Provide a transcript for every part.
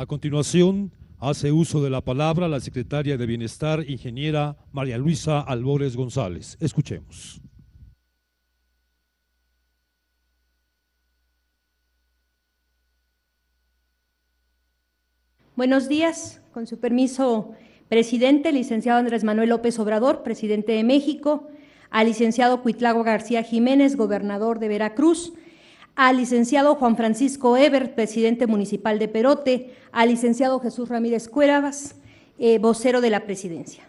A continuación, hace uso de la palabra la secretaria de Bienestar, ingeniera María Luisa Albores González. Escuchemos. Buenos días, con su permiso, presidente, licenciado Andrés Manuel López Obrador, presidente de México, al licenciado Cuitlago García Jiménez, gobernador de Veracruz, al licenciado Juan Francisco Ebert, presidente municipal de Perote, al licenciado Jesús Ramírez Cuéravas, eh, vocero de la presidencia.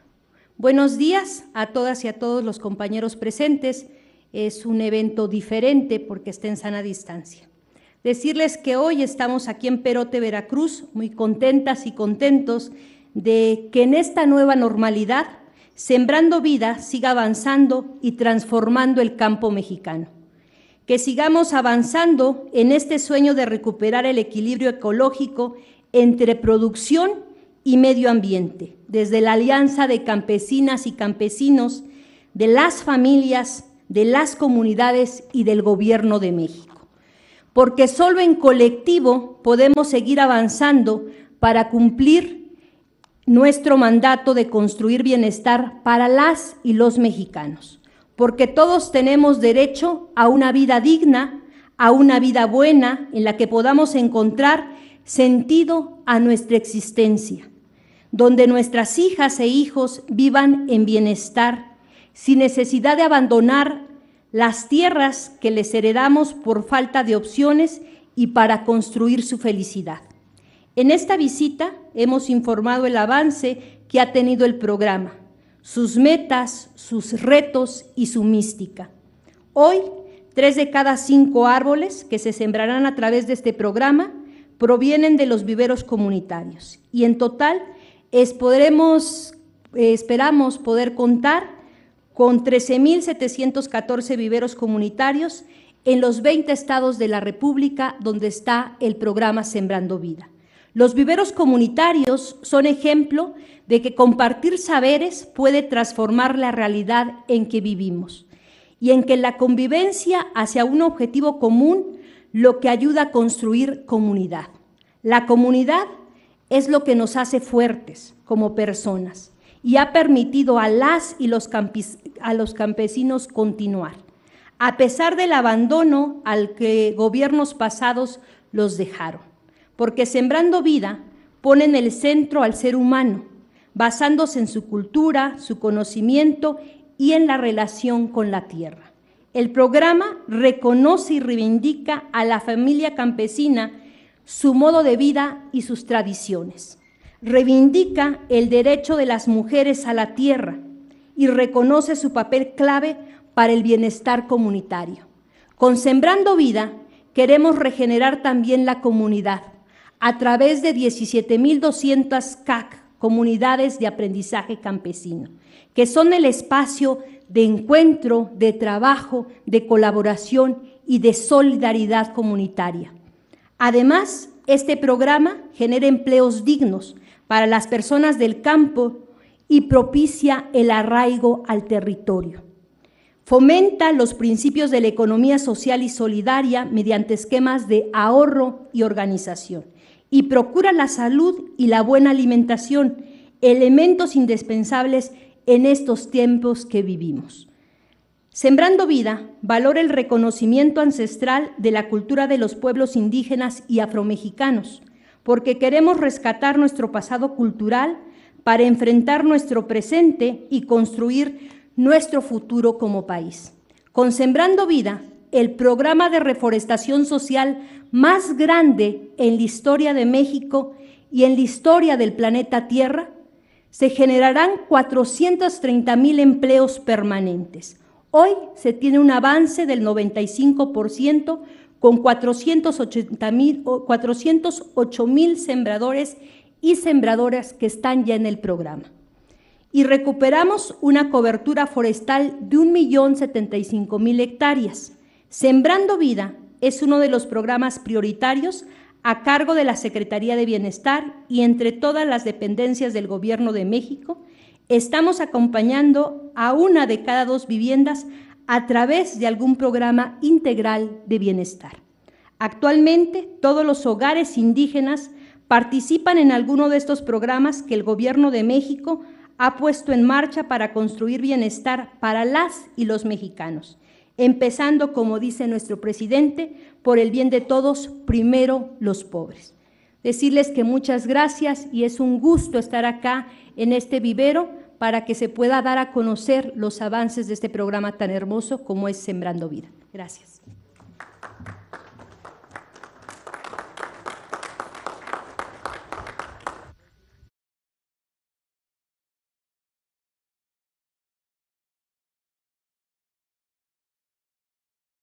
Buenos días a todas y a todos los compañeros presentes. Es un evento diferente porque está en sana distancia. Decirles que hoy estamos aquí en Perote, Veracruz, muy contentas y contentos de que en esta nueva normalidad, Sembrando Vida siga avanzando y transformando el campo mexicano que sigamos avanzando en este sueño de recuperar el equilibrio ecológico entre producción y medio ambiente, desde la alianza de campesinas y campesinos, de las familias, de las comunidades y del gobierno de México. Porque solo en colectivo podemos seguir avanzando para cumplir nuestro mandato de construir bienestar para las y los mexicanos porque todos tenemos derecho a una vida digna, a una vida buena en la que podamos encontrar sentido a nuestra existencia, donde nuestras hijas e hijos vivan en bienestar, sin necesidad de abandonar las tierras que les heredamos por falta de opciones y para construir su felicidad. En esta visita hemos informado el avance que ha tenido el programa sus metas, sus retos y su mística. Hoy, tres de cada cinco árboles que se sembrarán a través de este programa provienen de los viveros comunitarios y en total eh, esperamos poder contar con 13.714 viveros comunitarios en los 20 estados de la República donde está el programa Sembrando Vida. Los viveros comunitarios son ejemplo de que compartir saberes puede transformar la realidad en que vivimos y en que la convivencia hacia un objetivo común lo que ayuda a construir comunidad. La comunidad es lo que nos hace fuertes como personas y ha permitido a las y los, a los campesinos continuar, a pesar del abandono al que gobiernos pasados los dejaron porque Sembrando Vida ponen el centro al ser humano, basándose en su cultura, su conocimiento y en la relación con la tierra. El programa reconoce y reivindica a la familia campesina, su modo de vida y sus tradiciones. Reivindica el derecho de las mujeres a la tierra y reconoce su papel clave para el bienestar comunitario. Con Sembrando Vida queremos regenerar también la comunidad a través de 17.200 CAC, comunidades de aprendizaje campesino, que son el espacio de encuentro, de trabajo, de colaboración y de solidaridad comunitaria. Además, este programa genera empleos dignos para las personas del campo y propicia el arraigo al territorio. Fomenta los principios de la economía social y solidaria mediante esquemas de ahorro y organización y procura la salud y la buena alimentación, elementos indispensables en estos tiempos que vivimos. Sembrando Vida valora el reconocimiento ancestral de la cultura de los pueblos indígenas y afromexicanos, porque queremos rescatar nuestro pasado cultural para enfrentar nuestro presente y construir nuestro futuro como país. Con Sembrando Vida el programa de reforestación social más grande en la historia de México y en la historia del planeta Tierra, se generarán 430 mil empleos permanentes. Hoy se tiene un avance del 95% con 408 mil sembradores y sembradoras que están ya en el programa. Y recuperamos una cobertura forestal de 1.075.000 hectáreas. Sembrando Vida es uno de los programas prioritarios a cargo de la Secretaría de Bienestar y entre todas las dependencias del Gobierno de México, estamos acompañando a una de cada dos viviendas a través de algún programa integral de bienestar. Actualmente, todos los hogares indígenas participan en alguno de estos programas que el Gobierno de México ha puesto en marcha para construir bienestar para las y los mexicanos empezando, como dice nuestro presidente, por el bien de todos, primero los pobres. Decirles que muchas gracias y es un gusto estar acá en este vivero para que se pueda dar a conocer los avances de este programa tan hermoso como es Sembrando Vida. Gracias.